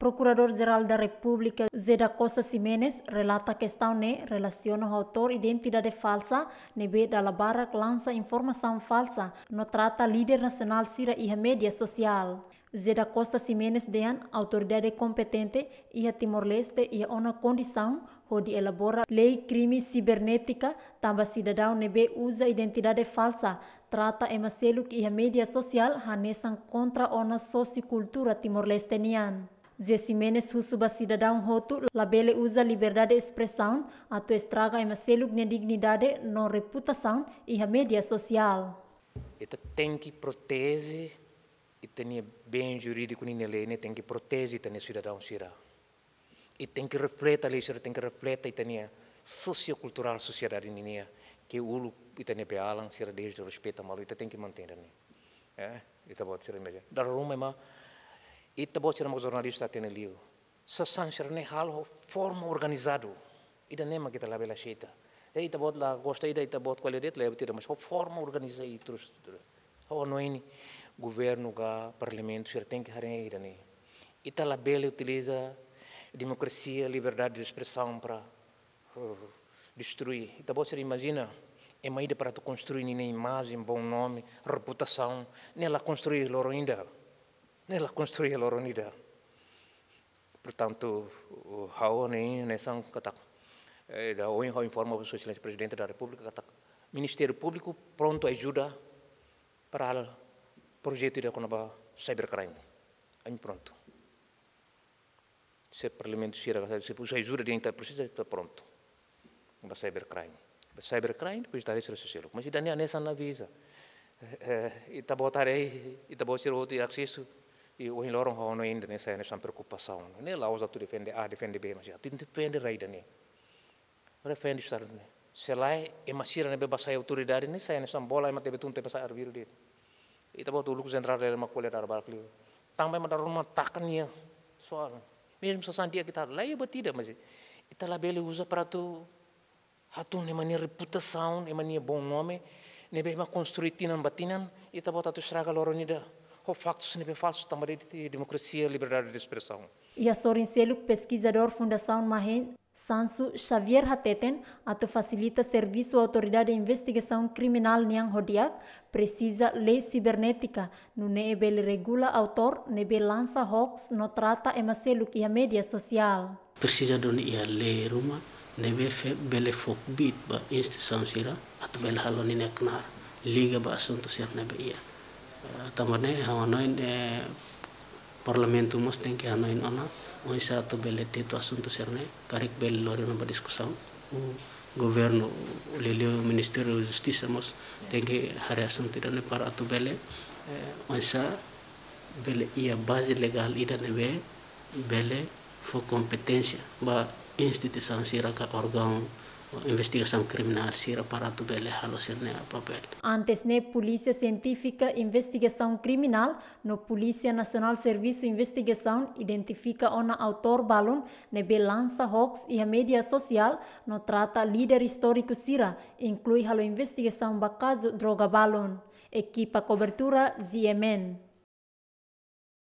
Procurador-Geral da República, Zé da Costa Ximenez, relata a questão ne relaciona ao autor identidade falsa, nebe da Labarra lança informação falsa, no trata líder nacional Cira e mídia social. Zé da Costa Ximenez dean autoridade competente e a Timor-Leste e uma condição onde elabora lei crime cibernética, tamba cidadão nebe usa identidade falsa, trata emaselo que a mídia social hanesan contra uma sociocultura timor-lesteniana. Ziesimenes Husuba Cidadão Roto, Labele usa liberdade de expressão, ato estraga em selug na dignidade, não reputação e a mídia social. Ita tem que proteger, e tem bem jurídico nem lei, né? tem que proteger tem cidadão sira. E tem que refletir lei tem que refletir tem sociocultural sociedade nem que o tem be alang sira desde respeito malu, ita tem que manter nem. Né? É, ita pode ser melhor. Dar rumo é I të bo që në jornalista zornalisht atë në liu. Së sanë shërë ne halho forma organizado, I të nema kita labela shita. E i të bot la goshta i të bot kualitet la e bëtira Ho forma organiza i të Ho governo ga parlamento shërë que harën e i ne. I të labela utiliza democracia, liberdade de expressão para uh, destruir. Então você imagina, é uma ida para tu construir nem imagem, bom nome, reputação, nem lá construir logo ainda nella costruire la loro pertanto Portanto, hao nem nessa kata, da OIN hao informa o excelência presidente da República kata, Ministério Público pronto a ajuda para o projeto da conaba cybercrime. Aí pronto. Se o parlamento se se ajuda de entrar precisa está pronto. Conaba cybercrime. Cybercrime depois da rede social. Mas se Daniel nessa na visa, eh, eh, e tá botar aí, e tá botar outro acesso i ohin em ho hono inde ne nessa preocupação né ne os atores defende a defende b mas já tu defende raida ne defende estar ne se lá é masira ne be basai autoridade ne sam bola ma tebe tunte passar biru dit ita bo tu e lucas entrar le ma colher dar barclio também mandar uma tacnia soal mesmo se sandia kita lá e batida mas e tá lá bele usa para tu hatun ne mania reputação ne mania bom nome ne be ma construir tinan batinan ita e bo tu estraga loronida o facto de não falso também de democracia e liberdade de expressão. E a Sorinselho, pesquisador Fundação Mahen, Sansu Xavier Hateten, ato facilita serviço à autoridade de investigação criminal Nian Hodiak, precisa lei cibernética, no nebel regula autor, nebel lança hoax, no trata emaseluk e a média social. Precisa de uma lei ruma, nebe fe bele fok bit ba instituição sira, ato bele haloni neknar, liga ba assunto sir nebe ia. tamane hawanoin e parlamentu mas, den ke hanoin ona oisa to belletti to assunto serne karik bel lori no diskusau o governo lelio ministério da justiça mos den ke hare assunto dane para to belle eh, oisa belle ia base legal idane be bele fo competência ba instituição siraka organ. investigação criminal se aparato bele papel. Antes ne né, Polícia Científica Investigação Criminal no Polícia Nacional Serviço Investigação identifica o autor balun ne né, belança hoax e a mídia social no trata líder histórico Sira inclui a investigação ba caso droga balun. Equipa cobertura ZMN